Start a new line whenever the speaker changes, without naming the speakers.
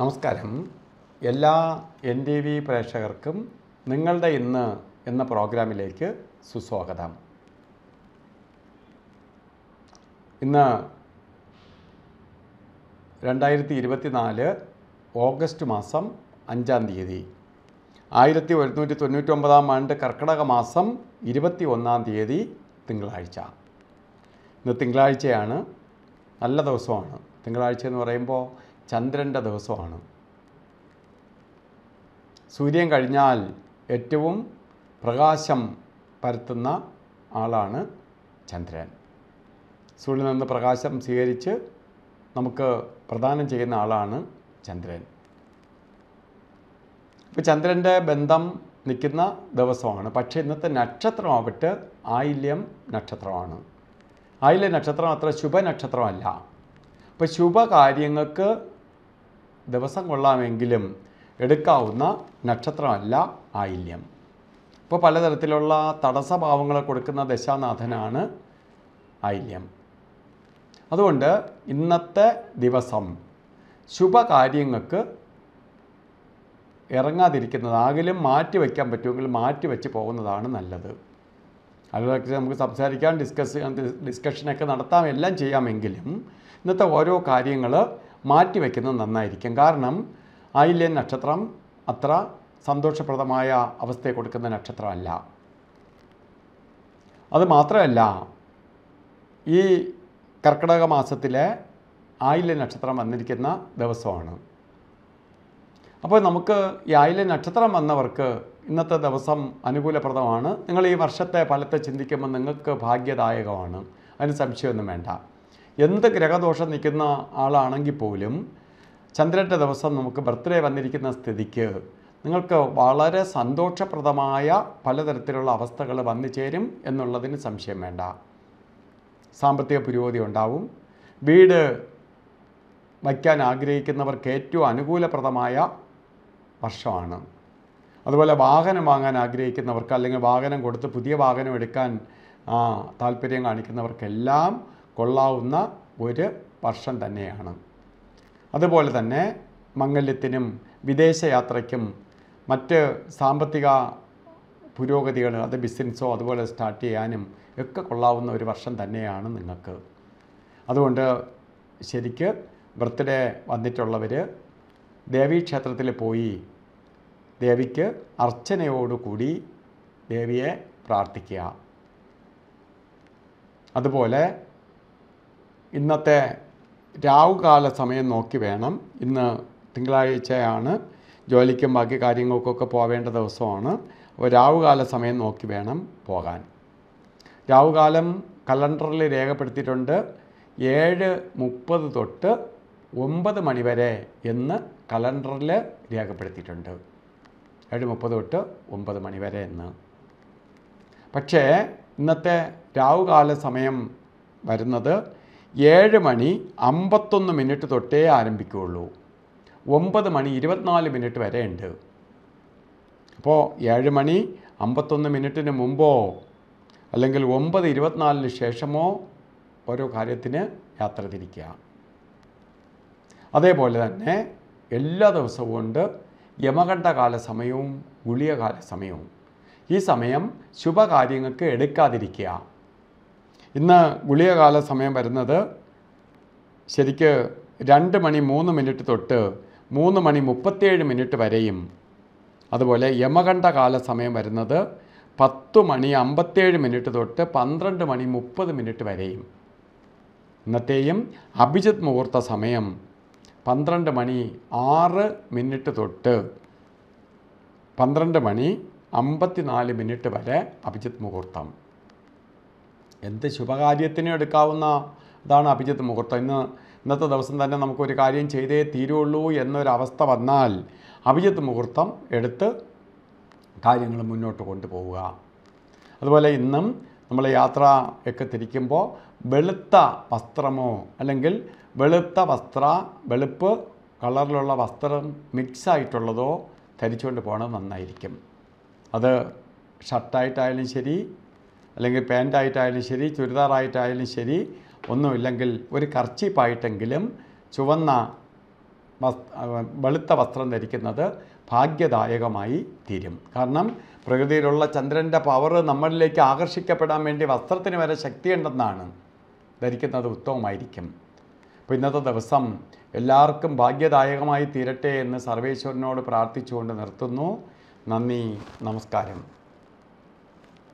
നമസ്കാരം എല്ലാ N T V പ്രേക്ഷകർക്കും നിങ്ങളുടെ ഇന്ന് എന്ന പ്രോഗ്രാമിലേക്ക് സുസ്വാഗതം ഇന്ന് രണ്ടായിരത്തി ഇരുപത്തിനാല് ഓഗസ്റ്റ് മാസം അഞ്ചാം തീയതി ആയിരത്തി ഒരുന്നൂറ്റി തൊണ്ണൂറ്റൊമ്പതാം ആണ്ട് കർക്കിടക മാസം ഇരുപത്തി ഒന്നാം തീയതി തിങ്കളാഴ്ച ഇന്ന് തിങ്കളാഴ്ചയാണ് നല്ല ദിവസമാണ് തിങ്കളാഴ്ച എന്ന് പറയുമ്പോൾ ചന്ദ്രൻ്റെ ദിവസമാണ് സൂര്യൻ കഴിഞ്ഞാൽ ഏറ്റവും പ്രകാശം പരത്തുന്ന ആളാണ് ചന്ദ്രൻ സൂര്യനിൽ നിന്ന് പ്രകാശം സ്വീകരിച്ച് നമുക്ക് പ്രദാനം ചെയ്യുന്ന ആളാണ് ചന്ദ്രൻ ഇപ്പോൾ ചന്ദ്രൻ്റെ ബന്ധം നിൽക്കുന്ന ദിവസമാണ് പക്ഷേ ഇന്നത്തെ നക്ഷത്രമാവട്ടെ ആയില്യം നക്ഷത്രമാണ് ആയില്യ നക്ഷത്രം അത്ര ശുഭനക്ഷത്രമല്ല അപ്പോൾ ശുഭകാര്യങ്ങൾക്ക് ദിവസം കൊള്ളാമെങ്കിലും എടുക്കാവുന്ന നക്ഷത്രമല്ല ആയില്യം ഇപ്പോൾ പലതരത്തിലുള്ള തടസ്സഭാവങ്ങൾ കൊടുക്കുന്ന ദശാനാഥനാണ് ആയില്യം അതുകൊണ്ട് ഇന്നത്തെ ദിവസം ശുഭകാര്യങ്ങൾക്ക് ഇറങ്ങാതിരിക്കുന്നത് ആകിലും മാറ്റി വയ്ക്കാൻ പറ്റുമെങ്കിൽ മാറ്റി വെച്ച് പോകുന്നതാണ് നല്ലത് അതിനൊക്കെ നമുക്ക് സംസാരിക്കാം ഡിസ്കസ് ഡിസ്കഷനൊക്കെ നടത്താം എല്ലാം ചെയ്യാമെങ്കിലും ഇന്നത്തെ ഓരോ കാര്യങ്ങൾ മാറ്റിവെക്കുന്നത് നന്നായിരിക്കും കാരണം ആയില്യൻ നക്ഷത്രം അത്ര സന്തോഷപ്രദമായ അവസ്ഥയെ കൊടുക്കുന്ന നക്ഷത്രമല്ല അത് മാത്രമല്ല ഈ കർക്കിടക മാസത്തിലെ ആയില്യ നക്ഷത്രം വന്നിരിക്കുന്ന ദിവസമാണ് അപ്പോൾ നമുക്ക് ഈ ആയില്യ നക്ഷത്രം വന്നവർക്ക് ഇന്നത്തെ ദിവസം അനുകൂലപ്രദമാണ് നിങ്ങൾ ഈ വർഷത്തെ ഫലത്തെ ചിന്തിക്കുമ്പോൾ നിങ്ങൾക്ക് ഭാഗ്യദായകമാണ് അതിന് സംശയമൊന്നും വേണ്ട എന്ത് ഗ്രഹദോഷം നിൽക്കുന്ന ആളാണെങ്കിൽ പോലും ചന്ദ്രൻ്റെ ദിവസം നമുക്ക് ബർത്ത്ഡേ വന്നിരിക്കുന്ന സ്ഥിതിക്ക് നിങ്ങൾക്ക് വളരെ സന്തോഷപ്രദമായ പലതരത്തിലുള്ള അവസ്ഥകൾ വന്നു ചേരും എന്നുള്ളതിന് സംശയം വേണ്ട സാമ്പത്തിക പുരോഗതി ഉണ്ടാവും വീട് വയ്ക്കാൻ ആഗ്രഹിക്കുന്നവർക്ക് ഏറ്റവും അനുകൂലപ്രദമായ വർഷമാണ് അതുപോലെ വാഹനം വാങ്ങാൻ ആഗ്രഹിക്കുന്നവർക്ക് അല്ലെങ്കിൽ വാഹനം കൊടുത്ത് പുതിയ വാഹനം എടുക്കാൻ താല്പര്യം കാണിക്കുന്നവർക്കെല്ലാം കൊള്ളാവുന്ന ഒരു വർഷം തന്നെയാണ് അതുപോലെ തന്നെ മംഗല്യത്തിനും വിദേശയാത്രയ്ക്കും മറ്റ് സാമ്പത്തിക പുരോഗതികൾ അത് ബിസിനസ്സോ അതുപോലെ സ്റ്റാർട്ട് ചെയ്യാനും ഒക്കെ കൊള്ളാവുന്ന ഒരു വർഷം തന്നെയാണ് നിങ്ങൾക്ക് അതുകൊണ്ട് ശരിക്ക് ബർത്ത്ഡേ വന്നിട്ടുള്ളവർ ദേവീക്ഷേത്രത്തിൽ പോയി ദേവിക്ക് അർച്ചനയോടുകൂടി ദേവിയെ പ്രാർത്ഥിക്കുക അതുപോലെ ഇന്നത്തെ രാവുകാല സമയം നോക്കി വേണം ഇന്ന് തിങ്കളാഴ്ചയാണ് ജോലിക്കും ബാക്കി കാര്യങ്ങൾക്കൊക്കെ പോവേണ്ട ദിവസമാണ് അപ്പോൾ രാവുകാല സമയം നോക്കി വേണം പോകാൻ രാവുകാലം കലണ്ടറിൽ രേഖപ്പെടുത്തിയിട്ടുണ്ട് ഏഴ് മുപ്പത് തൊട്ട് ഒമ്പത് മണിവരെ എന്ന് കലണ്ടറിൽ രേഖപ്പെടുത്തിയിട്ടുണ്ട് ഏഴ് മുപ്പത് തൊട്ട് ഒമ്പത് മണിവരെ എന്ന് പക്ഷേ ഇന്നത്തെ രാവുകാല സമയം വരുന്നത് ഏഴ് മണി അമ്പത്തൊന്ന് മിനിറ്റ് തൊട്ടേ ആരംഭിക്കുകയുള്ളൂ ഒമ്പത് മണി ഇരുപത്തിനാല് മിനിറ്റ് വരെ ഉണ്ട് അപ്പോൾ ഏഴ് മണി അമ്പത്തൊന്ന് മിനിറ്റിന് മുമ്പോ അല്ലെങ്കിൽ ഒമ്പത് ഇരുപത്തിനാലിന് ശേഷമോ ഓരോ കാര്യത്തിന് യാത്ര തിരിക്കുക അതേപോലെ തന്നെ എല്ലാ ദിവസവും ഉണ്ട് യമകണ്ഠകാല സമയവും ഗുളിയകാല സമയവും ഈ സമയം ശുഭകാര്യങ്ങൾക്ക് എടുക്കാതിരിക്കുക ഇന്ന് ഗുളികകാല സമയം വരുന്നത് ശരിക്ക് രണ്ട് മണി മൂന്ന് മിനിറ്റ് തൊട്ട് മൂന്ന് മണി മുപ്പത്തേഴ് മിനിറ്റ് വരെയും അതുപോലെ യമകണ്ഠ കാല സമയം വരുന്നത് പത്ത് മണി അമ്പത്തേഴ് മിനിറ്റ് തൊട്ട് പന്ത്രണ്ട് മണി മുപ്പത് മിനിറ്റ് വരെയും ഇന്നത്തെയും അഭിജിത് മുഹൂർത്ത സമയം പന്ത്രണ്ട് മണി ആറ് മിനിറ്റ് തൊട്ട് പന്ത്രണ്ട് മണി അമ്പത്തിനാല് മിനിറ്റ് വരെ അഭിജിത് മുഹൂർത്തം എന്ത് ശുഭകാര്യത്തിനും എടുക്കാവുന്ന ഇതാണ് അഭിജിത്ത് മുഹൂർത്തം ഇന്ന് ഇന്നത്തെ ദിവസം തന്നെ നമുക്കൊരു കാര്യം ചെയ്തേ തീരുള്ളൂ എന്നൊരവസ്ഥ വന്നാൽ അഭിജിത്ത് മുഹൂർത്തം എടുത്ത് കാര്യങ്ങൾ മുന്നോട്ട് കൊണ്ടുപോവുക അതുപോലെ ഇന്നും നമ്മൾ ഒക്കെ തിരിക്കുമ്പോൾ വെളുത്ത വസ്ത്രമോ അല്ലെങ്കിൽ വെളുത്ത വസ്ത്ര വെളുപ്പ് കളറിലുള്ള വസ്ത്രം മിക്സ് ആയിട്ടുള്ളതോ ധരിച്ചുകൊണ്ട് പോകണത് നന്നായിരിക്കും അത് ഷർട്ടായിട്ടായാലും ശരി അല്ലെങ്കിൽ പാൻറ്റായിട്ടായാലും ശരി ചുരിദാറായിട്ടായാലും ശരി ഒന്നുമില്ലെങ്കിൽ ഒരു കർച്ചീപ്പായിട്ടെങ്കിലും ചുവന്ന വെളുത്ത വസ്ത്രം ധരിക്കുന്നത് ഭാഗ്യദായകമായി തീരും കാരണം പ്രകൃതിയിലുള്ള ചന്ദ്രൻ്റെ പവർ നമ്മളിലേക്ക് ആകർഷിക്കപ്പെടാൻ വേണ്ടി വസ്ത്രത്തിന് വരെ ശക്തിയുണ്ടെന്നാണ് ധരിക്കുന്നത് ഉത്തമമായിരിക്കും അപ്പോൾ ഇന്നത്തെ ദിവസം എല്ലാവർക്കും ഭാഗ്യദായകമായി തീരട്ടെ എന്ന് സർവേശ്വരനോട് പ്രാർത്ഥിച്ചുകൊണ്ട് നിർത്തുന്നു നന്ദി നമസ്കാരം